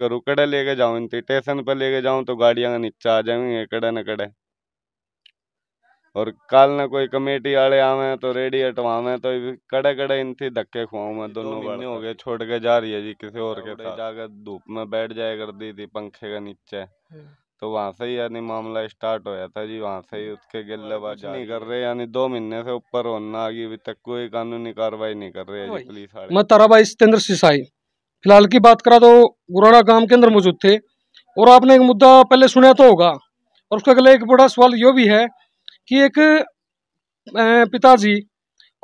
करू कड़े लेके जाऊँ इनती स्टेशन पर लेके जाऊँ तो का नीचे आ जाएंगे कड़े न कड़े और कल ना कोई कमेटी वाले आवे तो रेडी हटवावे तो कड़े कड़े इनसे धक्के खुआऊ मैं दोनों महीने हो गए छोड़ के जा रही है जी किसी और के साथ जाकर धूप में बैठ जाया दी थी पंखे के नीचे हम्म। तो वहां से ही यानी मामला स्टार्ट होया था जी वहां से ही हम्म। उसके गलेबाज नहीं कर रहे यानी दो महीने से ऊपर होना आगे अभी तक कोई कानूनी कार्रवाई नहीं कर रहे है जी पुलिस मैं ताराबाई सितेंद्र सिसाई फिलहाल की बात करा तो गुराड़ा गांव के अंदर मौजूद थे और आपने एक मुद्दा पहले सुना तो होगा और उसके अगले एक बड़ा सवाल यो भी है कि एक पिताजी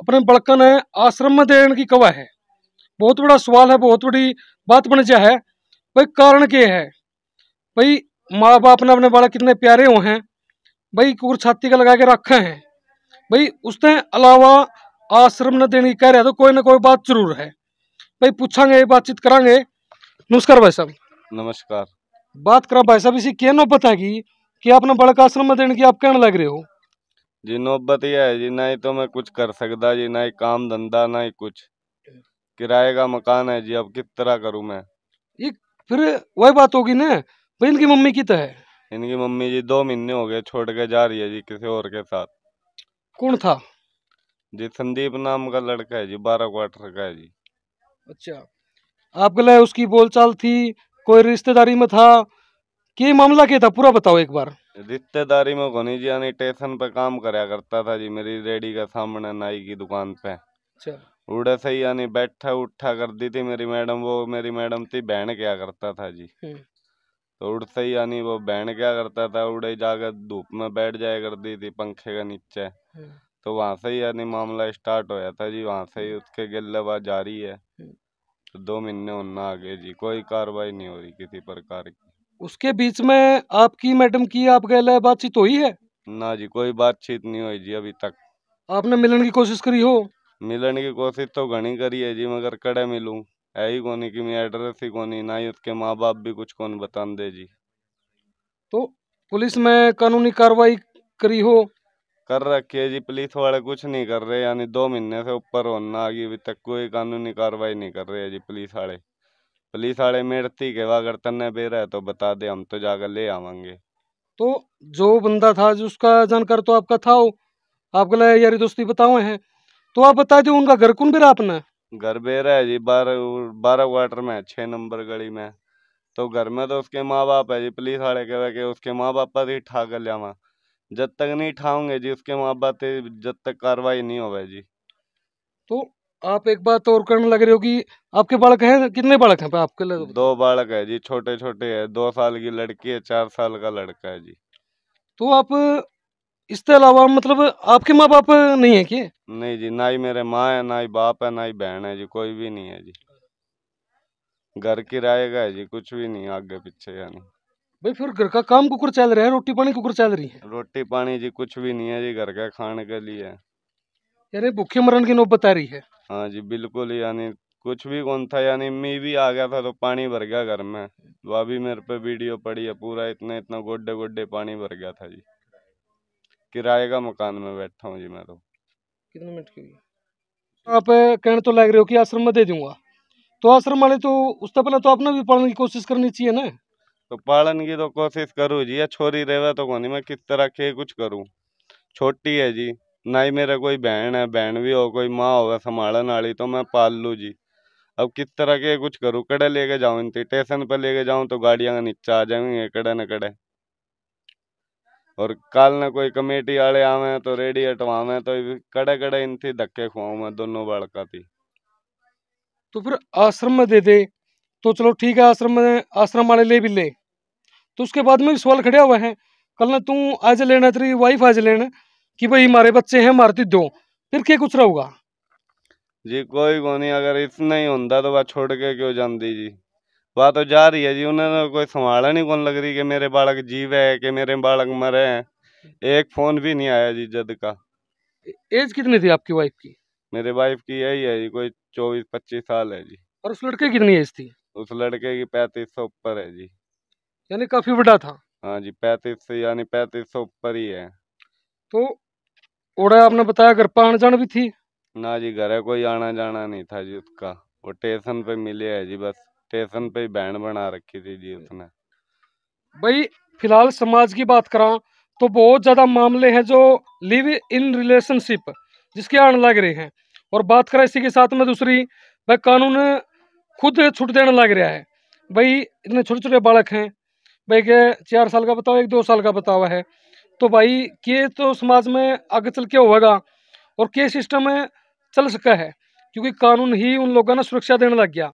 अपने ने आश्रम में देने की कवा है बहुत बड़ा सवाल है बहुत बड़ी बात बन जा है भाई कारण क्या है भाई माँ बाप ने अपने बालक कितने प्यारे हुए हैं भाई कुर छाती का लगा के रखे हैं भाई उसने अलावा आश्रम न देने कह रहे तो कोई ना कोई बात जरूर है भाई पूछांगे बातचीत करांगे नमस्कार भाई साहब नमस्कार बात करा भाई साहब इसी क्या नौबत है की कि आपने बड़क आश्रम में देने की आप कहने लग रहे हो जी नौबत यह है जी ना ही तो मैं कुछ कर सकता जी ना ही काम धंधा ना ही कुछ किराए का मकान है जी अब किस तरह करूँ मैं ये फिर वही बात होगी ना भाई इनकी मम्मी की तो है इनकी मम्मी जी दो महीने हो गए छोड़ के जा रही है जी किसी और के साथ कौन था जी संदीप नाम का लड़का है जी बारह क्वार्टर का है जी अच्छा आप लिए उसकी बोलचाल थी कोई रिश्तेदारी में था के मामला के था पूरा बताओ एक बार रिश्तेदारी में घोनी जी यानी स्टेशन पे काम कराया करता था जी मेरी रेडी का सामने नाई की दुकान पे अच्छा उड़े से यानी बैठा उठा कर दी थी मेरी मैडम वो मेरी मैडम थी बहन क्या करता था जी हम्म। तो उड़ से यानी वो बहन क्या करता था उड़े जाकर धूप में बैठ जाया कर दी थी पंखे के नीचे हम्म। तो वहाँ से ही यानी मामला स्टार्ट होया था जी वहाँ से ही हम्म। उसके गल्लेबाज जारी है हम्म। तो दो महीने उन्ना आ गए जी कोई कार्रवाई नहीं हो रही किसी प्रकार की उसके बीच में आपकी मैडम की आप गए बातचीत हुई है ना जी कोई बातचीत नहीं हुई जी अभी तक आपने मिलने की कोशिश करी हो मिलने की कोशिश तो घनी करी है जी मगर कड़े मिलू है ही कौन की मैं एड्रेस ही कौन ना ही उसके माँ बाप भी कुछ कौन बता दे जी तो पुलिस में कानूनी कार्रवाई करी हो कर रखी है जी पुलिस वाले कुछ नहीं कर रहे यानी दो महीने से ऊपर होना आगे अभी तक कोई कानूनी कार्रवाई नहीं कर रहे है जी पुलिस वाले पुलिस वाले मेड़ती के अगर तन्ने बेरा है तो बता दे हम तो जाकर ले आवागे तो जो बंदा था जो उसका जानकार तो आपका था हो आपको यारी दोस्ती बताओ है तो आप बता दो उनका घर कौन बेरा अपना घर बेरा है जी बारह बारह क्वार्टर में छह नंबर गली में तो घर में तो उसके माँ बाप है जी पुलिस वाले कह रहे उसके माँ बाप पर ही ठाकर कर लिया जब तक नहीं ठाओगे जी उसके माँ बाप जब तक कार्रवाई नहीं होगा जी तो आप एक बात और करने लग रहे हो कि आपके बालक हैं कितने बालक हैं आपके लग... दो बालक है जी छोटे छोटे है दो साल की लड़की है चार साल का लड़का है जी तो आप इसके अलावा मतलब आपके माँ बाप नहीं है की नहीं जी ना ही मेरे माँ है ना ही बाप है ना ही बहन है जी कोई भी नहीं है जी घर किराएगा है जी कुछ भी नहीं आगे पीछे यानी भाई फिर घर का काम कुकर चल रहा है रोटी पानी कुकर चल रही है रोटी पानी जी कुछ भी नहीं है जी घर का खाने के लिए यानी भूखे मरण की नौबत आ रही है हाँ जी बिल्कुल यानी कुछ भी कौन था यानी मैं भी आ गया था तो पानी भर गया घर में तो अभी मेरे पे वीडियो पड़ी है पूरा इतने इतना गोड्डे गोड्डे पानी भर गया था जी किराए का मकान में बैठा हूँ जी मैं तो कितने मिनट की आप कहने तो लग रहे हो कि आश्रम में दे दूंगा तो आश्रम वाले तो उससे पहले तो आपने भी पढ़ने की कोशिश करनी चाहिए ना तो पालन की तो कोशिश करूँ जी या छोरी रहे तो कोनी मैं किस तरह के कुछ करूँ छोटी है जी ना ही मेरा कोई बहन है बहन भी हो कोई माँ हो संभालन वाली तो मैं पाल लूँ जी अब किस तरह के कुछ करूँ कड़े लेके जाऊँ इनती स्टेशन पर लेके जाऊँ तो गाड़ियाँ नीचे आ जाएंगे कड़े न कड़े और कल ना कोई कमेटी वाले आवे तो रेडी हटवावे तो कड़े कड़े थी धक्के खुआ मैं दोनों बालका थी तो फिर आश्रम में दे दे तो चलो ठीक है आश्रम में आश्रम वाले ले भी ले तो उसके बाद में भी सवाल खड़े हुए हैं कल ना तू आज लेना तेरी वाइफ आज लेना कि भाई हमारे बच्चे हैं मारती दो फिर क्या कुछ रहूगा जी कोई को नहीं अगर इतना ही होता तो वह छोड़ के क्यों जाती जी वह तो जा रही है जी उन्होंने तो कोई संभाला नहीं कौन लग रही कि मेरे बालक जीव है कि मेरे बालक मरे हैं एक फोन भी नहीं आया जी जद का एज कितनी थी आपकी वाइफ की मेरे वाइफ की यही है जी कोई चौबीस पच्चीस साल है जी और उस लड़के कितनी एज थी उस लड़के की पैंतीस सौ ऊपर है जी यानी काफी बड़ा था हाँ जी पैतीस से यानी पैतीस सौ ऊपर ही है तो और आपने बताया घर पर जान भी थी ना जी घर कोई आना जाना नहीं था जी उसका वो स्टेशन पे मिले है जी बस स्टेशन पे बैंड बना रखी थी जी उसने भाई फिलहाल समाज की बात करा तो बहुत ज़्यादा मामले हैं जो लिव इन रिलेशनशिप जिसके आने लग रहे हैं और बात करें इसी के साथ में दूसरी भाई कानून खुद छूट देने लग रहा है भाई इतने छोटे छोटे बालक हैं भाई के चार साल का बतावा एक दो साल का बतावा है तो भाई के तो समाज में आगे चल के होगा और के सिस्टम में चल सका है क्योंकि कानून ही उन लोगों ने सुरक्षा देने लग गया